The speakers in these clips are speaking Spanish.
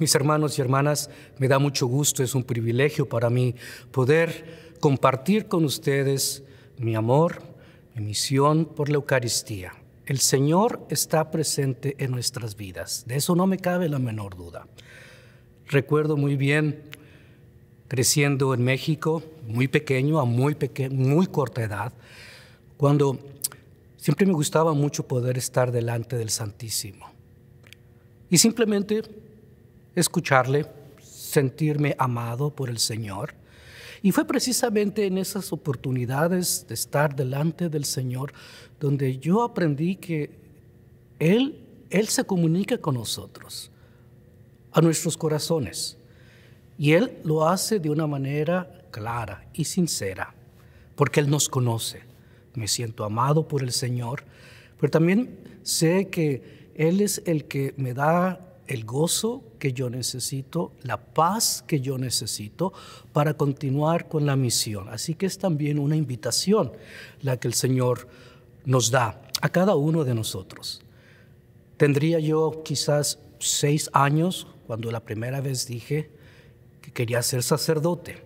Mis hermanos y hermanas, me da mucho gusto, es un privilegio para mí poder compartir con ustedes mi amor, mi misión por la Eucaristía. El Señor está presente en nuestras vidas, de eso no me cabe la menor duda. Recuerdo muy bien creciendo en México, muy pequeño, a muy, muy corta edad, cuando siempre me gustaba mucho poder estar delante del Santísimo. Y simplemente escucharle, sentirme amado por el Señor. Y fue precisamente en esas oportunidades de estar delante del Señor donde yo aprendí que Él, Él se comunica con nosotros, a nuestros corazones. Y Él lo hace de una manera clara y sincera, porque Él nos conoce. Me siento amado por el Señor, pero también sé que Él es el que me da el gozo que yo necesito, la paz que yo necesito para continuar con la misión. Así que es también una invitación la que el Señor nos da a cada uno de nosotros. Tendría yo quizás seis años cuando la primera vez dije que quería ser sacerdote.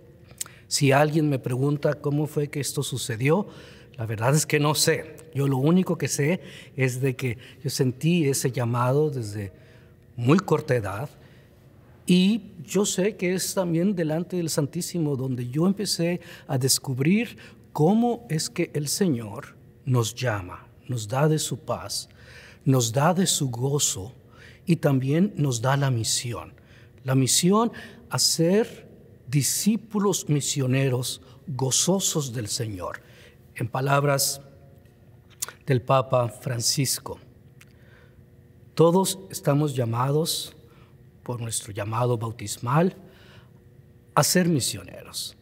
Si alguien me pregunta cómo fue que esto sucedió, la verdad es que no sé. Yo lo único que sé es de que yo sentí ese llamado desde muy corta edad. Y yo sé que es también delante del Santísimo donde yo empecé a descubrir cómo es que el Señor nos llama, nos da de su paz, nos da de su gozo y también nos da la misión. La misión a ser discípulos misioneros gozosos del Señor. En palabras del Papa Francisco, todos estamos llamados, por nuestro llamado bautismal, a ser misioneros.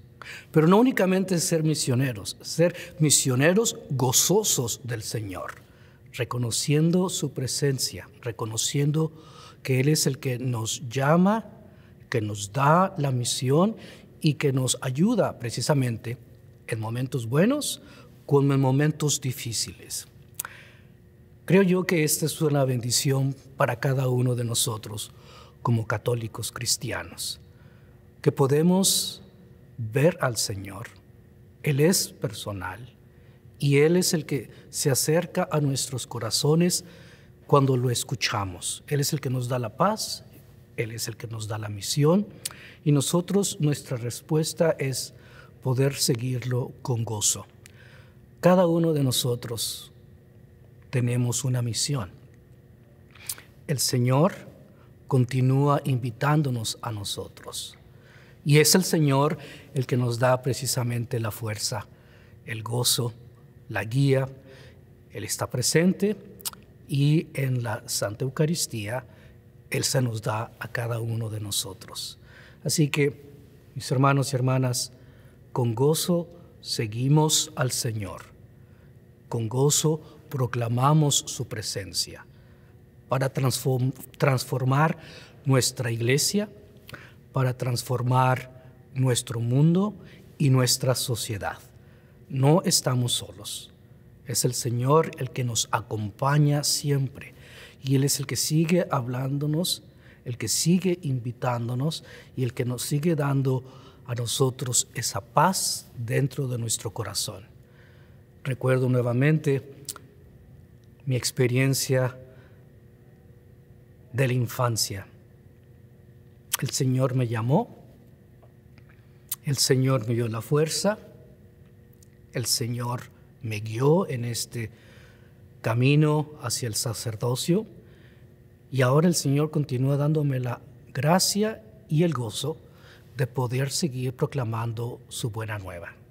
Pero no únicamente ser misioneros, ser misioneros gozosos del Señor, reconociendo su presencia, reconociendo que Él es el que nos llama, que nos da la misión y que nos ayuda precisamente en momentos buenos como en momentos difíciles. Creo yo que esta es una bendición para cada uno de nosotros como católicos cristianos, que podemos ver al Señor. Él es personal y Él es el que se acerca a nuestros corazones cuando lo escuchamos. Él es el que nos da la paz, Él es el que nos da la misión y nosotros nuestra respuesta es poder seguirlo con gozo. Cada uno de nosotros tenemos una misión. El Señor continúa invitándonos a nosotros. Y es el Señor el que nos da precisamente la fuerza, el gozo, la guía. Él está presente y en la Santa Eucaristía Él se nos da a cada uno de nosotros. Así que, mis hermanos y hermanas, con gozo seguimos al Señor con gozo proclamamos su presencia para transformar nuestra iglesia, para transformar nuestro mundo y nuestra sociedad. No estamos solos. Es el Señor el que nos acompaña siempre y Él es el que sigue hablándonos, el que sigue invitándonos y el que nos sigue dando a nosotros esa paz dentro de nuestro corazón. Recuerdo nuevamente mi experiencia de la infancia. El Señor me llamó, el Señor me dio la fuerza, el Señor me guió en este camino hacia el sacerdocio y ahora el Señor continúa dándome la gracia y el gozo de poder seguir proclamando su buena nueva.